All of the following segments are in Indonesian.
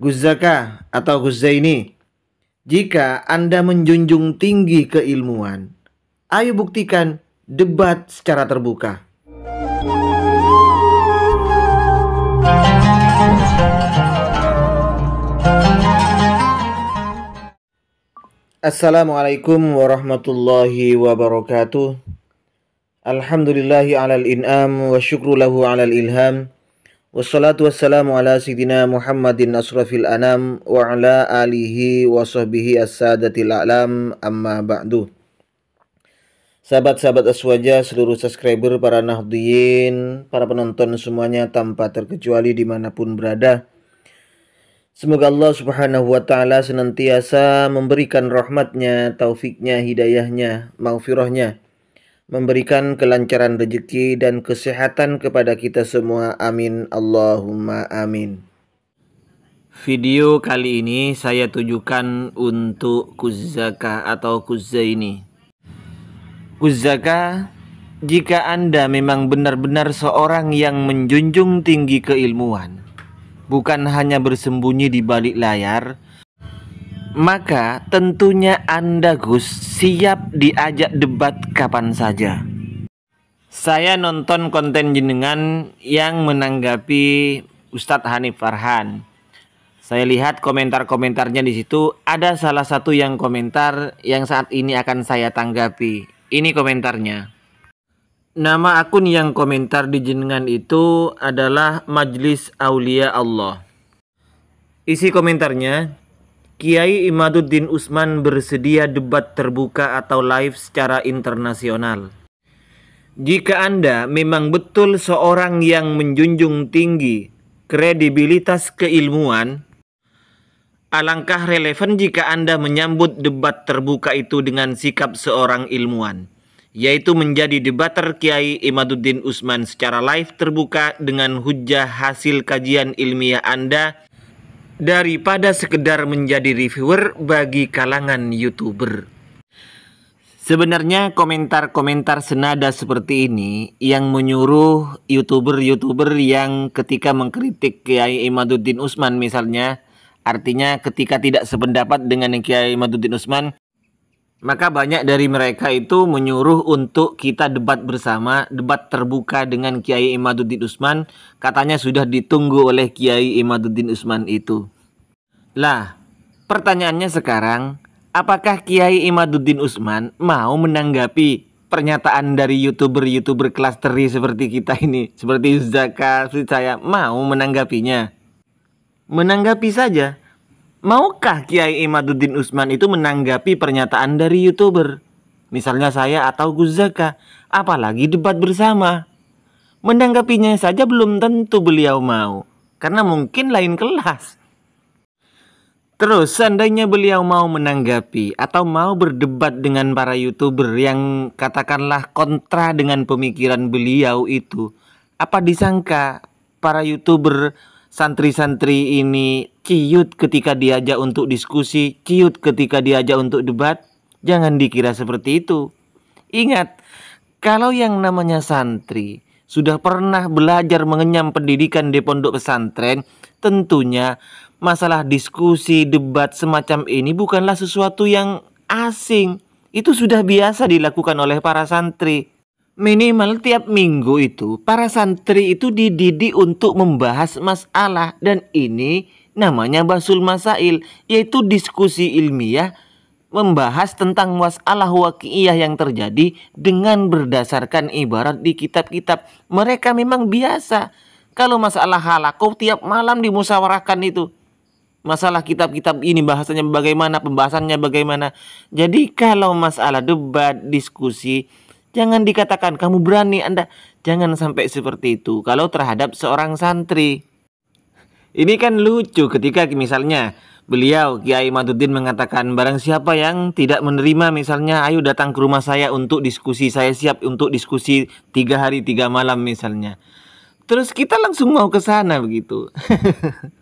Guzaka atau Guzaini, jika Anda menjunjung tinggi keilmuan, ayo buktikan debat secara terbuka. Assalamualaikum warahmatullahi wabarakatuh. Alhamdulillahi alal in'am wa syukru lahu alal ilham. Wassalatu wassalamu ala sayyidina Muhammadin asrafil anam wa ala alihi wa sahbihi as-sadatil a'lam amma ba'du. Sahabat-sahabat aswaja, seluruh subscriber, para nahdiyin, para penonton semuanya tanpa terkecuali dimanapun berada. Semoga Allah subhanahu wa ta'ala senantiasa memberikan rahmatnya, taufiknya, hidayahnya, maufirahnya memberikan kelancaran rezeki dan kesehatan kepada kita semua. Amin. Allahumma amin. Video kali ini saya tujukan untuk kuzaka atau ini. Kuzaka, jika Anda memang benar-benar seorang yang menjunjung tinggi keilmuan, bukan hanya bersembunyi di balik layar, maka tentunya Anda Gus siap diajak debat kapan saja. Saya nonton konten jenengan yang menanggapi Ustadz Hanif Farhan. Saya lihat komentar-komentarnya di situ ada salah satu yang komentar yang saat ini akan saya tanggapi. Ini komentarnya. Nama akun yang komentar di jenengan itu adalah Majlis Aulia Allah. Isi komentarnya, Kiai Imaduddin Usman bersedia debat terbuka atau live secara internasional. Jika Anda memang betul seorang yang menjunjung tinggi kredibilitas keilmuan, alangkah relevan jika Anda menyambut debat terbuka itu dengan sikap seorang ilmuwan, yaitu menjadi debater Kiai Imaduddin Usman secara live terbuka dengan hujah hasil kajian ilmiah Anda daripada sekedar menjadi reviewer bagi kalangan YouTuber. Sebenarnya komentar-komentar senada seperti ini yang menyuruh YouTuber-YouTuber yang ketika mengkritik Kiai Imaduddin Usman misalnya, artinya ketika tidak sependapat dengan Kiai Imaduddin Usman, maka banyak dari mereka itu menyuruh untuk kita debat bersama, debat terbuka dengan Kiai Imaduddin Usman, katanya sudah ditunggu oleh Kiai Imaduddin Usman itu. Lah, pertanyaannya sekarang, apakah Kiai Imaduddin Usman mau menanggapi pernyataan dari youtuber-youtuber kelas teri seperti kita ini, seperti Zaka, seperti saya, mau menanggapinya? Menanggapi saja. Maukah Kiai Imaduddin Usman itu menanggapi pernyataan dari youtuber? Misalnya saya atau Gus Zaka, apalagi debat bersama. Menanggapinya saja belum tentu beliau mau, karena mungkin lain kelas. Terus seandainya beliau mau menanggapi atau mau berdebat dengan para youtuber yang katakanlah kontra dengan pemikiran beliau itu, apa disangka para youtuber santri-santri ini ciut ketika diajak untuk diskusi, ciut ketika diajak untuk debat? Jangan dikira seperti itu. Ingat, kalau yang namanya santri sudah pernah belajar mengenyam pendidikan di pondok pesantren, tentunya masalah diskusi, debat semacam ini bukanlah sesuatu yang asing. Itu sudah biasa dilakukan oleh para santri. Minimal tiap minggu itu para santri itu dididik untuk membahas masalah dan ini namanya basul masail yaitu diskusi ilmiah membahas tentang masalah wakiyah yang terjadi dengan berdasarkan ibarat di kitab-kitab. Mereka memang biasa kalau masalah halakoh tiap malam dimusawarakan itu masalah kitab-kitab ini bahasanya bagaimana, pembahasannya bagaimana. Jadi kalau masalah debat, diskusi, jangan dikatakan kamu berani Anda. Jangan sampai seperti itu kalau terhadap seorang santri. Ini kan lucu ketika misalnya beliau Kiai Matuddin mengatakan barang siapa yang tidak menerima misalnya ayo datang ke rumah saya untuk diskusi saya siap untuk diskusi tiga hari tiga malam misalnya terus kita langsung mau ke sana begitu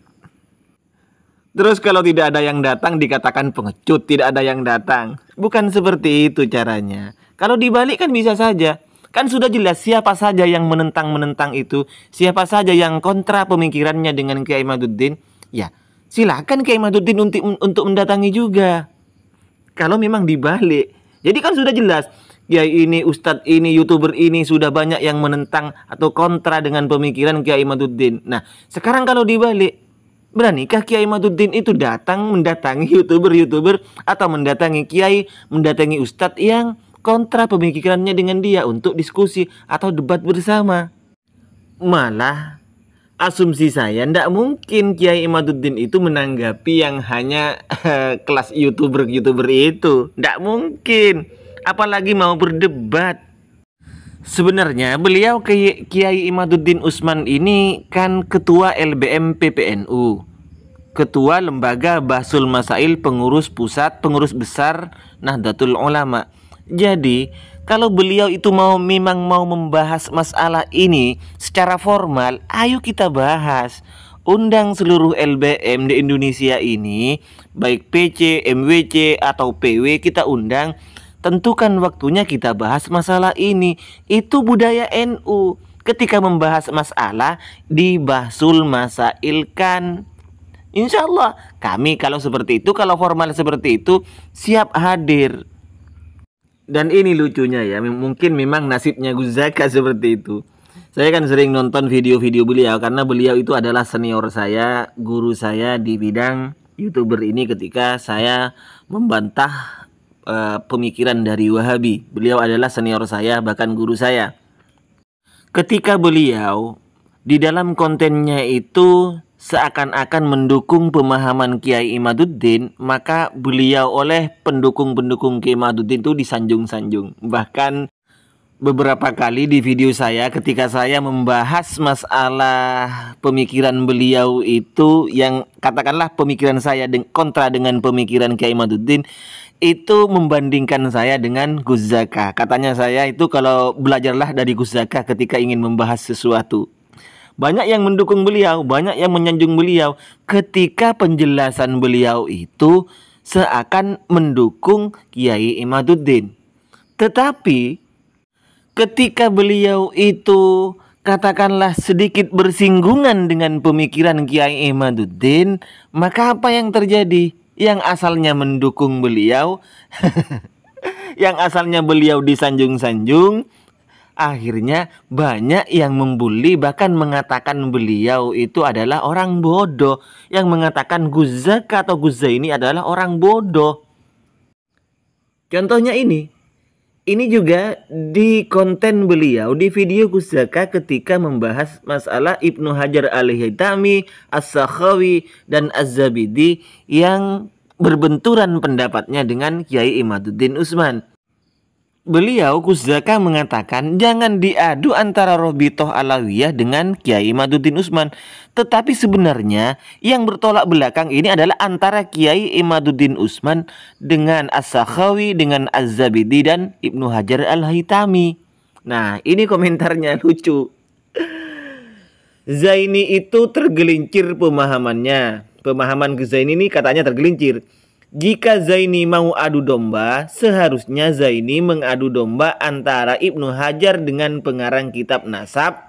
Terus kalau tidak ada yang datang dikatakan pengecut, tidak ada yang datang. Bukan seperti itu caranya. Kalau dibalik kan bisa saja. Kan sudah jelas siapa saja yang menentang-menentang itu, siapa saja yang kontra pemikirannya dengan Kiai Maduddin, ya silakan Kiai Maduddin untuk untuk mendatangi juga. Kalau memang dibalik. Jadi kan sudah jelas Kiai ini, Ustadz ini, Youtuber ini sudah banyak yang menentang atau kontra dengan pemikiran Kiai Maduddin. Nah, sekarang kalau dibalik, Beranikah Kiai Matuddin itu datang mendatangi youtuber-youtuber atau mendatangi kiai, mendatangi ustadz yang kontra pemikirannya dengan dia untuk diskusi atau debat bersama? Malah asumsi saya tidak mungkin Kiai Imaduddin itu menanggapi yang hanya eh, kelas youtuber-youtuber itu. Tidak mungkin. Apalagi mau berdebat. Sebenarnya beliau Kiai Imaduddin Usman ini kan ketua LBM PPNU. Ketua Lembaga Basul Masail Pengurus Pusat Pengurus Besar Nahdlatul Ulama. Jadi, kalau beliau itu mau memang mau membahas masalah ini secara formal, ayo kita bahas. Undang seluruh LBM di Indonesia ini, baik PC, MWC atau PW kita undang tentukan waktunya kita bahas masalah ini. Itu budaya NU. Ketika membahas masalah di Basul Masail kan. Insya Allah kami kalau seperti itu, kalau formal seperti itu siap hadir. Dan ini lucunya ya, mungkin memang nasibnya Gus Zaka seperti itu. Saya kan sering nonton video-video beliau karena beliau itu adalah senior saya, guru saya di bidang youtuber ini ketika saya membantah Eh, pemikiran dari Wahabi. Beliau adalah senior saya, bahkan guru saya. Ketika beliau di dalam kontennya itu seakan-akan mendukung pemahaman Kiai Imaduddin, maka beliau oleh pendukung-pendukung Kiai Imaduddin itu disanjung-sanjung. Bahkan beberapa kali di video saya ketika saya membahas masalah pemikiran beliau itu yang katakanlah pemikiran saya kontra dengan pemikiran Kiai Imaduddin itu membandingkan saya dengan Gus Zaka. Katanya saya itu kalau belajarlah dari Gus Zaka ketika ingin membahas sesuatu. Banyak yang mendukung beliau, banyak yang menyanjung beliau ketika penjelasan beliau itu seakan mendukung Kiai Imaduddin. Tetapi ketika beliau itu katakanlah sedikit bersinggungan dengan pemikiran Kiai Imaduddin, maka apa yang terjadi? yang asalnya mendukung beliau, yang asalnya beliau disanjung-sanjung, akhirnya banyak yang membuli bahkan mengatakan beliau itu adalah orang bodoh, yang mengatakan Guzaka atau Guza ini adalah orang bodoh. Contohnya ini, ini juga di konten beliau di video Kusaka ketika membahas masalah Ibnu Hajar al haytami As-Sakhawi, dan Az-Zabidi yang berbenturan pendapatnya dengan Kiai Imaduddin Usman beliau Kuzaka mengatakan jangan diadu antara Robitoh Alawiyah dengan Kiai Imaduddin Usman. Tetapi sebenarnya yang bertolak belakang ini adalah antara Kiai Imaduddin Usman dengan As-Sakhawi, dengan Az-Zabidi dan Ibnu Hajar Al-Haitami. Nah ini komentarnya lucu. Zaini itu tergelincir pemahamannya. Pemahaman Zaini ini katanya tergelincir. Jika Zaini mau adu domba, seharusnya Zaini mengadu domba antara Ibnu Hajar dengan pengarang kitab Nasab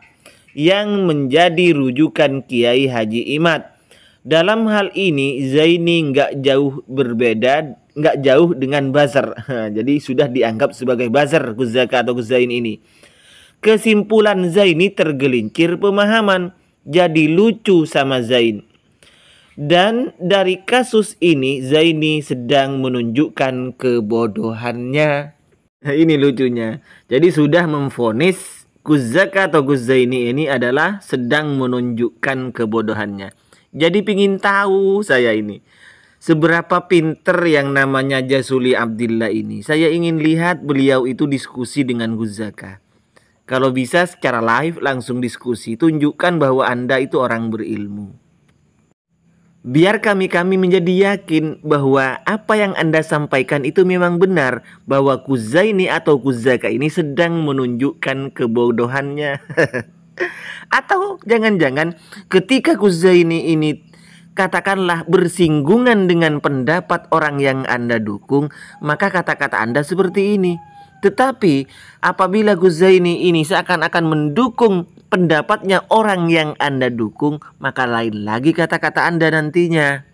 yang menjadi rujukan Kiai Haji Imad. Dalam hal ini Zaini nggak jauh berbeda, nggak jauh dengan Bazar. Jadi sudah dianggap sebagai Bazar Guzaka atau Guzain ini. Kesimpulan Zaini tergelincir pemahaman, jadi lucu sama Zain. Dan dari kasus ini Zaini sedang menunjukkan kebodohannya. Nah, ini lucunya. Jadi sudah memfonis Kuzaka atau Kuzaini ini adalah sedang menunjukkan kebodohannya. Jadi pingin tahu saya ini. Seberapa pinter yang namanya Jasuli Abdillah ini. Saya ingin lihat beliau itu diskusi dengan Kuzaka. Kalau bisa secara live langsung diskusi. Tunjukkan bahwa Anda itu orang berilmu. Biar kami-kami menjadi yakin bahwa apa yang Anda sampaikan itu memang benar bahwa Kuzaini atau Kuzaka ini sedang menunjukkan kebodohannya. atau jangan-jangan ketika Kuzaini ini katakanlah bersinggungan dengan pendapat orang yang Anda dukung, maka kata-kata Anda seperti ini. Tetapi apabila Guzaini ini seakan-akan mendukung pendapatnya orang yang Anda dukung, maka lain lagi kata-kata Anda nantinya.